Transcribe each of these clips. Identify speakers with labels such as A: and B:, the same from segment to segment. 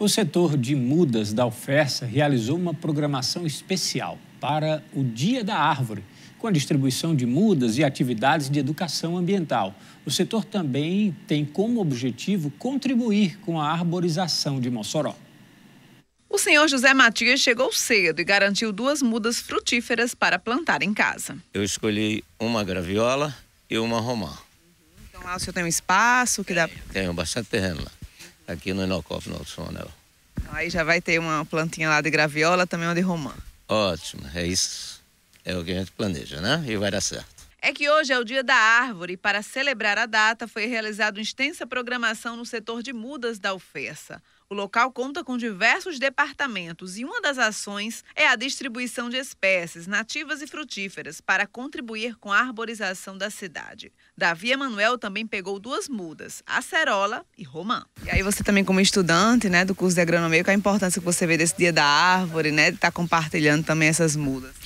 A: O setor de mudas da Alfersa realizou uma programação especial para o Dia da Árvore, com a distribuição de mudas e atividades de educação ambiental. O setor também tem como objetivo contribuir com a arborização de Mossoró.
B: O senhor José Matias chegou cedo e garantiu duas mudas frutíferas para plantar em casa.
A: Eu escolhi uma graviola e uma romã.
B: Então lá o senhor tem um espaço que dá.
A: Tenho bastante terreno lá aqui no Inocop Norte Sonel.
B: Aí já vai ter uma plantinha lá de graviola, também uma de romã.
A: Ótimo, é isso. É o que a gente planeja, né? E vai dar certo
B: é que hoje é o Dia da Árvore e, para celebrar a data, foi realizada extensa programação no setor de mudas da UFESA. O local conta com diversos departamentos e uma das ações é a distribuição de espécies nativas e frutíferas para contribuir com a arborização da cidade. Davi Emanuel também pegou duas mudas, acerola e romã. E aí você também como estudante, né, do curso de agronomia, qual a importância que você vê desse dia da árvore, né, de estar tá compartilhando também essas mudas?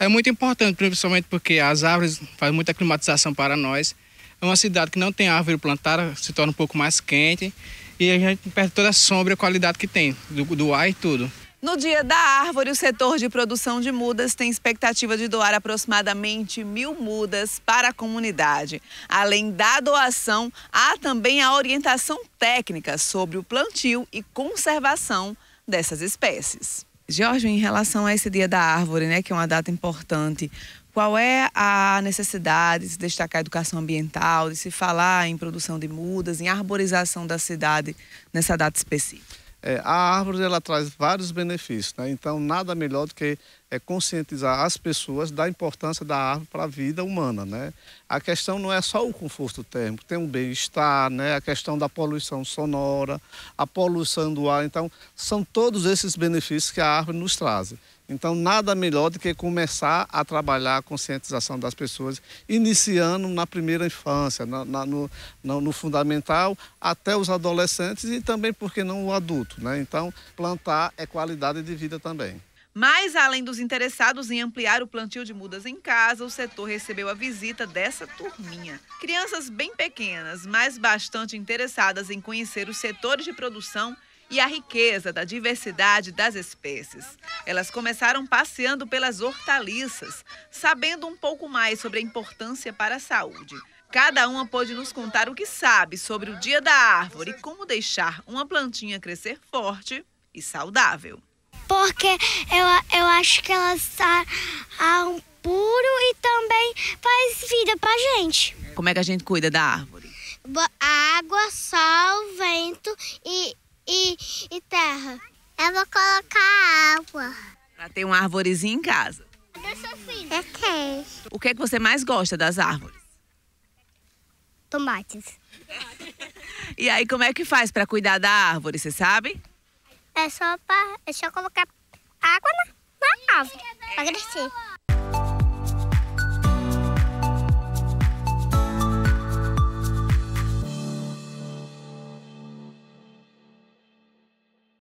A: É muito importante, principalmente porque as árvores fazem muita climatização para nós. É uma cidade que não tem árvore plantada, se torna um pouco mais quente e a gente perde toda a sombra e a qualidade que tem, do, do ar e tudo.
B: No Dia da Árvore, o setor de produção de mudas tem expectativa de doar aproximadamente mil mudas para a comunidade. Além da doação, há também a orientação técnica sobre o plantio e conservação dessas espécies. Jorge, em relação a esse Dia da Árvore, né, que é uma data importante, qual é a necessidade de se destacar a educação ambiental, de se falar em produção de mudas, em arborização da cidade nessa data específica?
A: É, a árvore ela traz vários benefícios, né? então nada melhor do que é conscientizar as pessoas da importância da árvore para a vida humana, né? A questão não é só o conforto térmico, tem o bem-estar, né? A questão da poluição sonora, a poluição do ar, então são todos esses benefícios que a árvore nos traz. Então nada melhor do que começar a trabalhar a conscientização das pessoas, iniciando na primeira infância, na, na, no, no, no, fundamental, até os adolescentes e também, por que não, o adulto, né? Então plantar é qualidade de vida também.
B: Mas, além dos interessados em ampliar o plantio de mudas em casa, o setor recebeu a visita dessa turminha. Crianças bem pequenas, mas bastante interessadas em conhecer os setores de produção e a riqueza da diversidade das espécies. Elas começaram passeando pelas hortaliças, sabendo um pouco mais sobre a importância para a saúde. Cada uma pôde nos contar o que sabe sobre o dia da árvore e como deixar uma plantinha crescer forte e saudável
A: porque eu, eu acho que elas
B: são
A: puro e também faz vida pra gente.
B: Como é que a gente cuida da árvore?
A: água, sol, vento e, e, e terra. Eu vou colocar água. Pra
B: ter uma árvorezinha em casa.
A: Cadê seu filho? É eu tenho.
B: O que é que você mais gosta das árvores? Tomates. E aí, como é que faz para cuidar da árvore, você sabe?
A: É só, para é só colocar água na, na árvore para crescer.